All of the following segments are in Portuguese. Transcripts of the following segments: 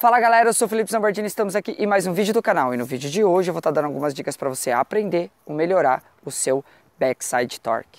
Fala galera, eu sou Felipe Zambardini, estamos aqui em mais um vídeo do canal. E no vídeo de hoje eu vou estar tá dando algumas dicas para você aprender ou melhorar o seu backside torque.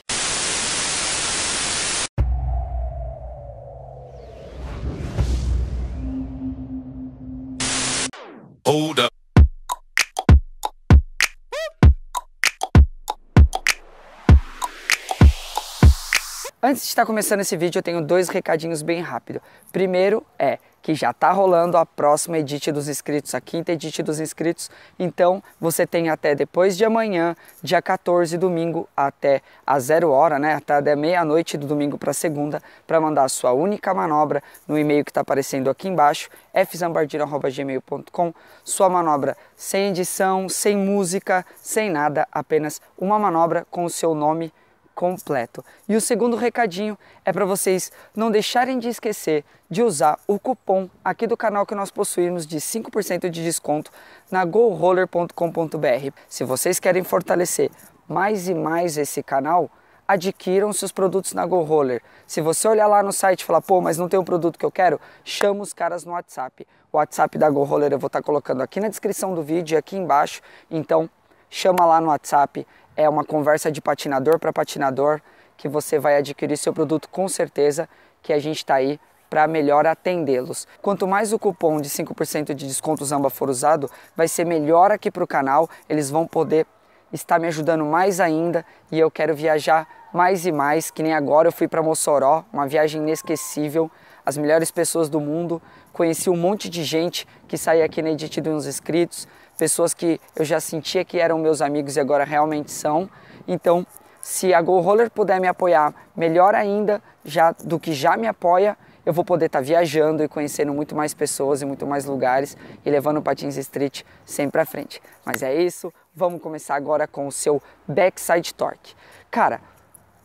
Antes de estar começando esse vídeo, eu tenho dois recadinhos bem rápido. Primeiro é que já está rolando a próxima edit dos inscritos, a quinta edit dos inscritos. Então você tem até depois de amanhã, dia 14, domingo, até a zero hora, né? Até meia-noite do domingo para segunda, para mandar a sua única manobra no e-mail que está aparecendo aqui embaixo, fzambardino.gmail.com. Sua manobra sem edição, sem música, sem nada, apenas uma manobra com o seu nome completo. E o segundo recadinho é para vocês não deixarem de esquecer de usar o cupom aqui do canal que nós possuímos de 5% de desconto na goroller.com.br. Se vocês querem fortalecer mais e mais esse canal, adquiram seus produtos na Go Roller. Se você olhar lá no site e falar, pô, mas não tem um produto que eu quero, chama os caras no WhatsApp. O WhatsApp da Go Roller eu vou estar tá colocando aqui na descrição do vídeo e aqui embaixo. Então, chama lá no WhatsApp, é uma conversa de patinador para patinador que você vai adquirir seu produto com certeza que a gente está aí para melhor atendê-los. Quanto mais o cupom de 5% de desconto Zamba for usado, vai ser melhor aqui para o canal, eles vão poder estar me ajudando mais ainda e eu quero viajar mais e mais, que nem agora eu fui para Mossoró, uma viagem inesquecível, as melhores pessoas do mundo, conheci um monte de gente que saiu aqui na Edit dos Inscritos, pessoas que eu já sentia que eram meus amigos e agora realmente são. Então, se a Go Roller puder me apoiar, melhor ainda já do que já me apoia, eu vou poder estar tá viajando e conhecendo muito mais pessoas e muito mais lugares e levando o Patins Street sempre à frente. Mas é isso, vamos começar agora com o seu backside torque. Cara,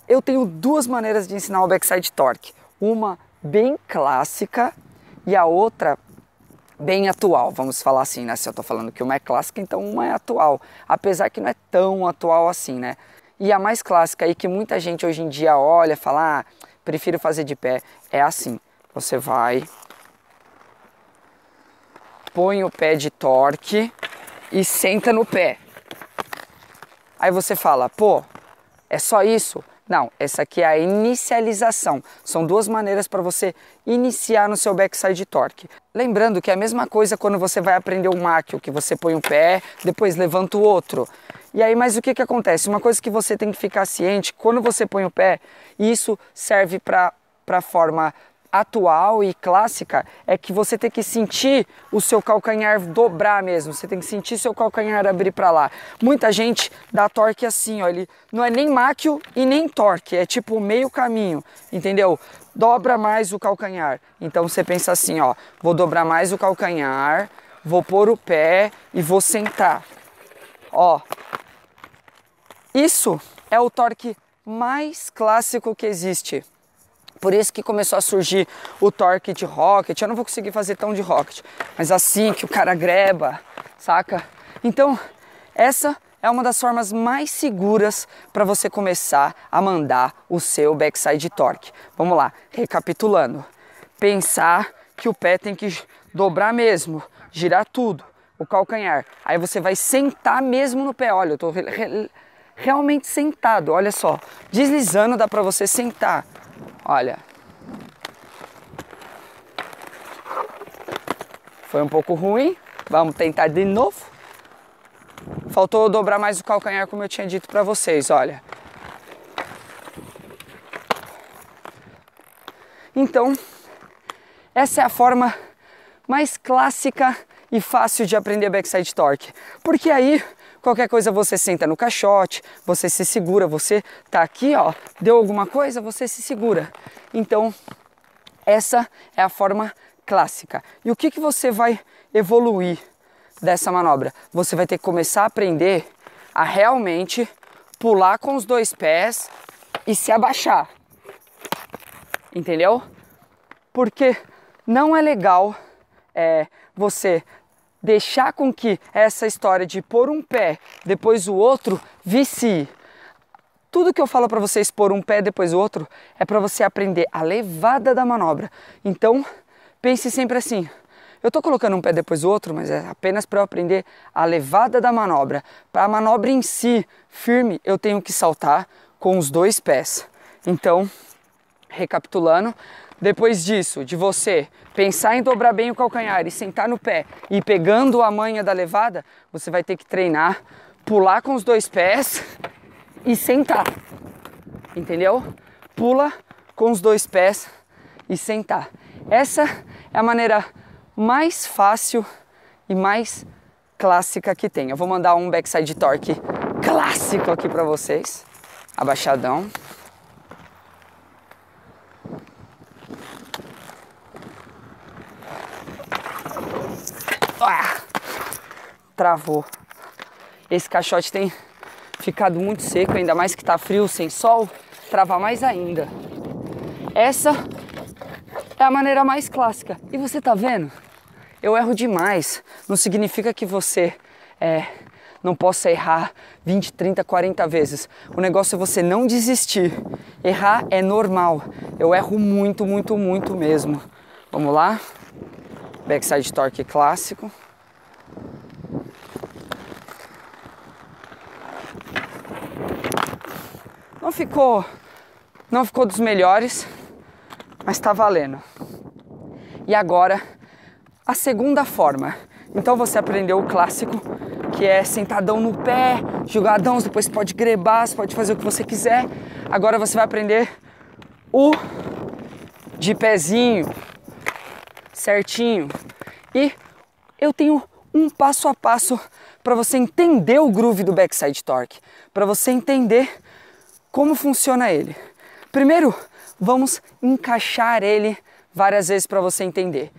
eu tenho duas maneiras de ensinar o backside torque. Uma bem clássica e a outra bem atual, vamos falar assim, né? Se eu estou falando que uma é clássica, então uma é atual, apesar que não é tão atual assim, né? E a mais clássica aí que muita gente hoje em dia olha e fala, ah, prefiro fazer de pé, é assim. Você vai, põe o pé de torque e senta no pé. Aí você fala, pô, é só isso? Não, essa aqui é a inicialização. São duas maneiras para você iniciar no seu backside torque. Lembrando que é a mesma coisa quando você vai aprender o máquio, que você põe um pé, depois levanta o outro. E aí, mas o que, que acontece? Uma coisa que você tem que ficar ciente, quando você põe o pé, isso serve para a forma atual e clássica é que você tem que sentir o seu calcanhar dobrar mesmo, você tem que sentir seu calcanhar abrir para lá. Muita gente dá torque assim, ó, ele não é nem máquio e nem torque, é tipo meio caminho, entendeu? Dobra mais o calcanhar. Então você pensa assim, ó, vou dobrar mais o calcanhar, vou pôr o pé e vou sentar. Ó. Isso é o torque mais clássico que existe. Por isso que começou a surgir o torque de rocket. Eu não vou conseguir fazer tão de rocket, mas assim que o cara greba, saca? Então, essa é uma das formas mais seguras para você começar a mandar o seu backside torque. Vamos lá, recapitulando. Pensar que o pé tem que dobrar mesmo, girar tudo, o calcanhar. Aí você vai sentar mesmo no pé. Olha, eu estou realmente sentado, olha só. Deslizando dá para você sentar Olha. Foi um pouco ruim. Vamos tentar de novo. Faltou dobrar mais o calcanhar, como eu tinha dito para vocês, olha. Então, essa é a forma mais clássica e fácil de aprender backside torque. Porque aí Qualquer coisa você senta no caixote, você se segura, você tá aqui, ó, deu alguma coisa, você se segura. Então, essa é a forma clássica. E o que, que você vai evoluir dessa manobra? Você vai ter que começar a aprender a realmente pular com os dois pés e se abaixar. Entendeu? Porque não é legal é, você deixar com que essa história de pôr um pé, depois o outro, vicie. Tudo que eu falo para vocês pôr um pé depois o outro é para você aprender a levada da manobra. Então, pense sempre assim: eu estou colocando um pé depois do outro, mas é apenas para eu aprender a levada da manobra. Para a manobra em si firme, eu tenho que saltar com os dois pés. Então, recapitulando, depois disso, de você pensar em dobrar bem o calcanhar e sentar no pé e pegando a manha da levada, você vai ter que treinar, pular com os dois pés e sentar. Entendeu? Pula com os dois pés e sentar. Essa é a maneira mais fácil e mais clássica que tem. Eu vou mandar um backside torque clássico aqui para vocês. Abaixadão. travou. Esse caixote tem ficado muito seco, ainda mais que tá frio, sem sol, trava mais ainda. Essa é a maneira mais clássica. E você tá vendo? Eu erro demais. Não significa que você é, não possa errar 20, 30, 40 vezes. O negócio é você não desistir. Errar é normal. Eu erro muito, muito, muito mesmo. Vamos lá? Backside torque clássico. Não ficou, não ficou dos melhores, mas está valendo. E agora a segunda forma. Então você aprendeu o clássico, que é sentadão no pé, jogadão, depois pode grebar, você pode fazer o que você quiser. Agora você vai aprender o de pezinho, certinho. E eu tenho um passo a passo para você entender o groove do backside torque, para você entender como funciona ele? Primeiro, vamos encaixar ele várias vezes para você entender.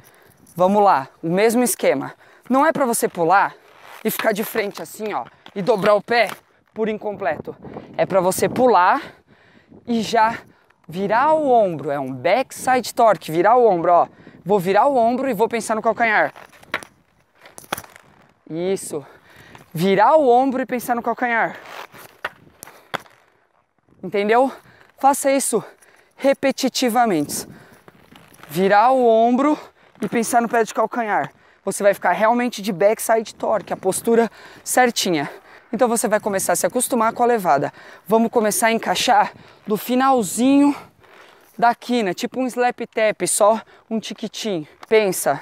Vamos lá, o mesmo esquema. Não é para você pular e ficar de frente assim, ó, e dobrar o pé por incompleto. É para você pular e já virar o ombro, é um backside torque, virar o ombro, ó. Vou virar o ombro e vou pensar no calcanhar. Isso. Virar o ombro e pensar no calcanhar entendeu? Faça isso repetitivamente. Virar o ombro e pensar no pé de calcanhar. Você vai ficar realmente de backside torque, a postura certinha. Então você vai começar a se acostumar com a levada. Vamos começar a encaixar do finalzinho da quina, né? tipo um slap tap, só um tiquitim. Pensa,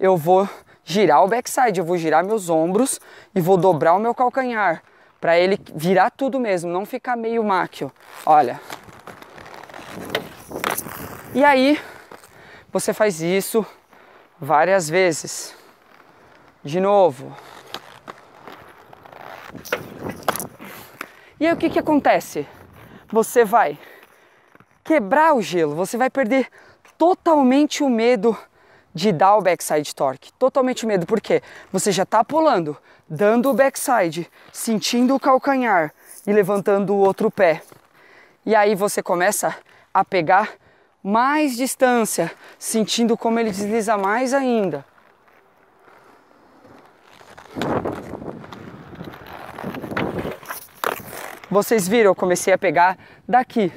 eu vou girar o backside, eu vou girar meus ombros e vou dobrar o meu calcanhar para ele virar tudo mesmo, não ficar meio máquio. Olha. E aí você faz isso várias vezes. De novo. E aí o que, que acontece? Você vai quebrar o gelo, você vai perder totalmente o medo de dar o backside torque. Totalmente medo, porque você já está pulando, dando o backside, sentindo o calcanhar e levantando o outro pé. E aí você começa a pegar mais distância, sentindo como ele desliza mais ainda. Vocês viram, eu comecei a pegar daqui.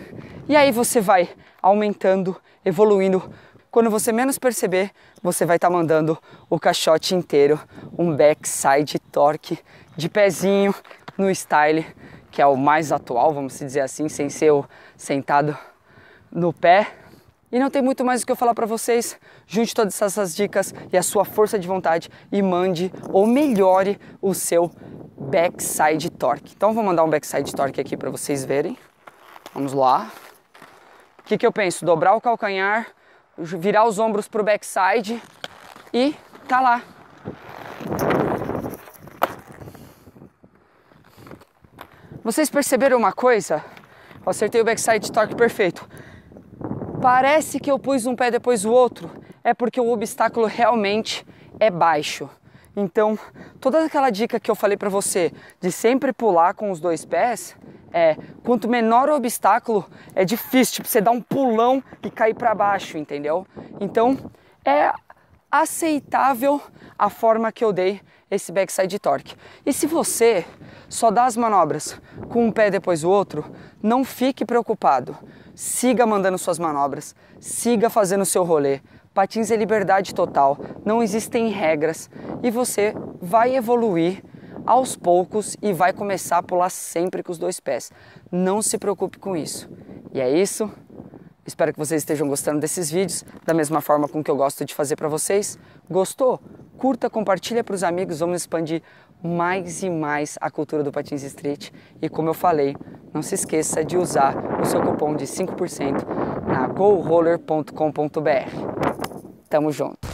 E aí você vai aumentando, evoluindo quando você menos perceber, você vai estar tá mandando o caixote inteiro, um backside torque de pezinho no style, que é o mais atual, vamos dizer assim, sem ser o sentado no pé. E não tem muito mais o que eu falar para vocês. Junte todas essas dicas e a sua força de vontade e mande ou melhore o seu backside torque. Então vou mandar um backside torque aqui para vocês verem. Vamos lá. O que, que eu penso? Dobrar o calcanhar, virar os ombros pro backside e tá lá. Vocês perceberam uma coisa? Eu acertei o backside torque perfeito. Parece que eu pus um pé depois do outro, é porque o obstáculo realmente é baixo. Então, toda aquela dica que eu falei para você de sempre pular com os dois pés, é, quanto menor o obstáculo, é difícil, tipo, você dar um pulão e cair para baixo, entendeu? Então, é aceitável a forma que eu dei esse backside torque. E se você só dá as manobras com um pé depois do outro, não fique preocupado. Siga mandando suas manobras, siga fazendo seu rolê. Patins é liberdade total, não existem regras e você vai evoluir aos poucos e vai começar a pular sempre com os dois pés. Não se preocupe com isso. E é isso. Espero que vocês estejam gostando desses vídeos, da mesma forma com que eu gosto de fazer para vocês. Gostou? Curta, compartilha para os amigos, vamos expandir mais e mais a cultura do Patins Street. E como eu falei, não se esqueça de usar o seu cupom de 5% na goroller.com.br. Tamo junto!